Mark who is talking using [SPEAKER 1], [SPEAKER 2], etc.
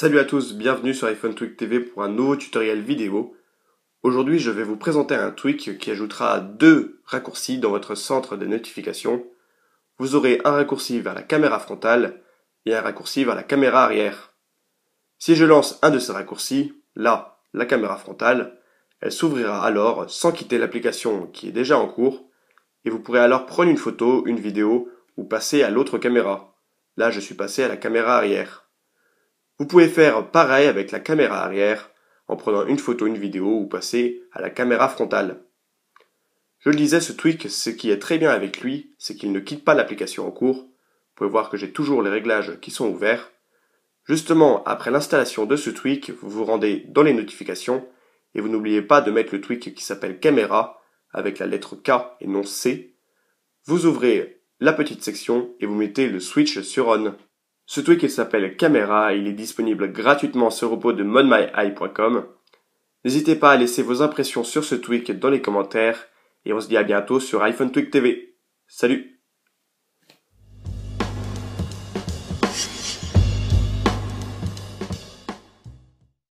[SPEAKER 1] Salut à tous, bienvenue sur iPhone Tweak TV pour un nouveau tutoriel vidéo. Aujourd'hui, je vais vous présenter un tweak qui ajoutera deux raccourcis dans votre centre de notification. Vous aurez un raccourci vers la caméra frontale et un raccourci vers la caméra arrière. Si je lance un de ces raccourcis, là, la caméra frontale, elle s'ouvrira alors sans quitter l'application qui est déjà en cours et vous pourrez alors prendre une photo, une vidéo ou passer à l'autre caméra. Là, je suis passé à la caméra arrière. Vous pouvez faire pareil avec la caméra arrière en prenant une photo, une vidéo ou passer à la caméra frontale. Je le disais, ce tweak, ce qui est très bien avec lui, c'est qu'il ne quitte pas l'application en cours. Vous pouvez voir que j'ai toujours les réglages qui sont ouverts. Justement, après l'installation de ce tweak, vous vous rendez dans les notifications et vous n'oubliez pas de mettre le tweak qui s'appelle caméra avec la lettre K et non C. Vous ouvrez la petite section et vous mettez le switch sur on. Ce tweak s'appelle Camera il est disponible gratuitement sur le repos de modmyeye.com. N'hésitez pas à laisser vos impressions sur ce tweak dans les commentaires et on se dit à bientôt sur iPhone Tweak TV. Salut